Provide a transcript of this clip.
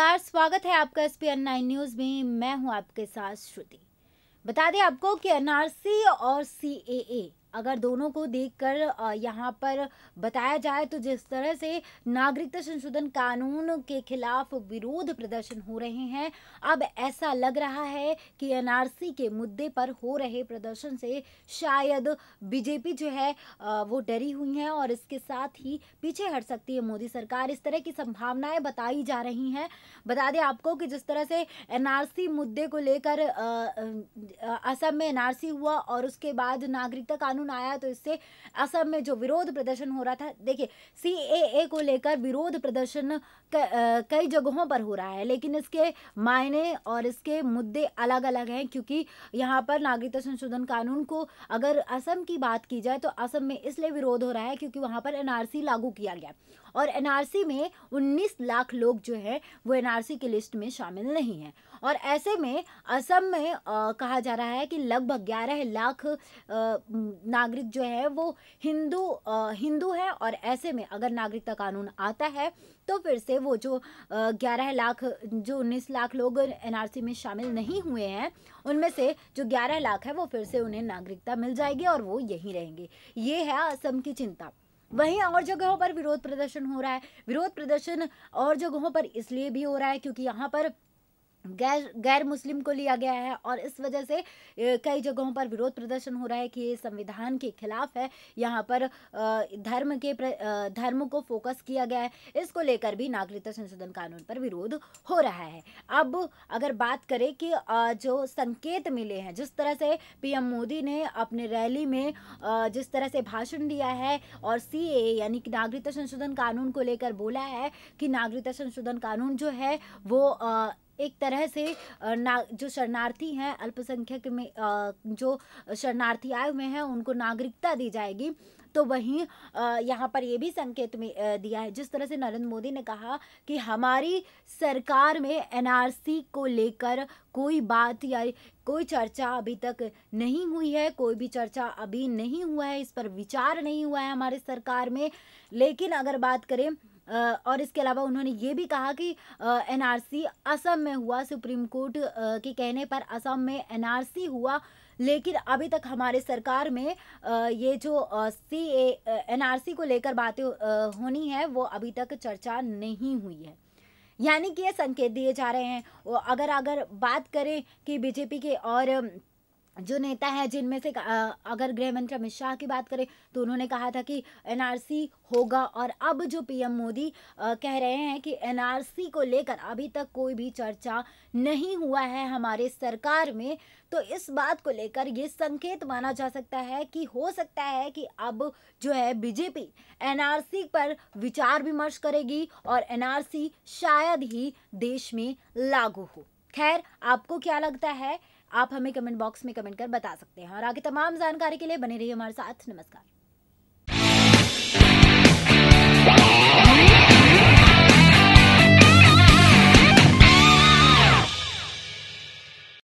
नमस्कार स्वागत है आपका S P N nine news में मैं हूं आपके साथ श्रुति बता दें आपको कि एनआरसी और सीएए अगर दोनों को देखकर यहाँ पर बताया जाए तो जिस तरह से नागरिकता संशोधन कानून के खिलाफ विरोध प्रदर्शन हो रहे हैं अब ऐसा लग रहा है कि एनआरसी के मुद्दे पर हो रहे प्रदर्शन से शायद बीजेपी जो है वो डरी हुई है और इसके साथ ही पीछे हट सकती है मोदी सरकार इस तरह की संभावनाएं बताई जा रही हैं बता दें आपको कि जिस तरह से एन मुद्दे को लेकर असम में एन हुआ और उसके बाद नागरिकता कानून कानून आया तो इससे असम में जो विरोध प्रदर्शन हो रहा था देखिए सी को लेकर विरोध प्रदर्शन कई जगहों पर हो रहा है लेकिन इसके मायने और इसके मुद्दे अलग अलग हैं क्योंकि यहाँ पर नागरिकता संशोधन कानून को अगर असम की बात की जाए तो असम में इसलिए विरोध हो रहा है क्योंकि वहाँ पर एनआरसी लागू किया गया और एनआरसी में 19 लाख लोग जो है वो एनआरसी की लिस्ट में शामिल नहीं है और ऐसे में असम में आ, कहा जा रहा है कि लगभग ग्यारह लाख नागरिक जो है वो हिंदू हिंदू है और ऐसे में अगर नागरिकता कानून आता है तो फिर से वो जो ग्यारह लाख जो उन्नीस लाख लोग एनआरसी में शामिल नहीं हुए हैं उनमें से जो ग्यारह लाख है वो फिर से उन्हें नागरिकता मिल जाएगी और वो यहीं रहेंगे ये है असम की चिंता वहीं और जगहों पर विरोध प्रदर्शन हो रहा है विरोध प्रदर्शन और जगहों पर इसलिए भी हो रहा है क्योंकि यहाँ पर गैर गैर मुस्लिम को लिया गया है और इस वजह से कई जगहों पर विरोध प्रदर्शन हो रहा है कि ये संविधान के खिलाफ है यहाँ पर धर्म के धर्म को फोकस किया गया है इसको लेकर भी नागरिकता संशोधन कानून पर विरोध हो रहा है अब अगर बात करें कि जो संकेत मिले हैं जिस तरह से पीएम मोदी ने अपने रैली में जिस तरह से भाषण दिया है और सी यानी कि नागरिकता संशोधन कानून को लेकर बोला है कि नागरिकता संशोधन कानून जो है वो एक तरह से ना जो शरणार्थी हैं अल्पसंख्यक में जो शरणार्थी आए हुए हैं उनको नागरिकता दी जाएगी तो वहीं यहाँ पर ये भी संकेत में दिया है जिस तरह से नरेंद्र मोदी ने कहा कि हमारी सरकार में एनआरसी को लेकर कोई बात या कोई चर्चा अभी तक नहीं हुई है कोई भी चर्चा अभी नहीं हुआ है इस पर विचार नहीं हुआ है हमारे सरकार में लेकिन अगर बात करें और इसके अलावा उन्होंने ये भी कहा कि एनआरसी असम में हुआ सुप्रीम कोर्ट के कहने पर असम में एनआरसी हुआ लेकिन अभी तक हमारे सरकार में ये जो सी एनआरसी को लेकर बातें होनी है वो अभी तक चर्चा नहीं हुई है यानी कि ये संकेत दिए जा रहे हैं अगर अगर बात करें कि बीजेपी के और जो नेता है जिनमें से अगर गृह मंत्री अमित शाह की बात करें तो उन्होंने कहा था कि एनआरसी होगा और अब जो पीएम मोदी कह रहे हैं कि एनआरसी को लेकर अभी तक कोई भी चर्चा नहीं हुआ है हमारे सरकार में तो इस बात को लेकर ये संकेत माना जा सकता है कि हो सकता है कि अब जो है बीजेपी एनआरसी पर विचार विमर्श करेगी और एनआरसी शायद ही देश में लागू हो खैर आपको क्या लगता है आप हमें कमेंट बॉक्स में कमेंट कर बता सकते हैं और आगे तमाम जानकारी के लिए बने रहिए हमारे साथ नमस्कार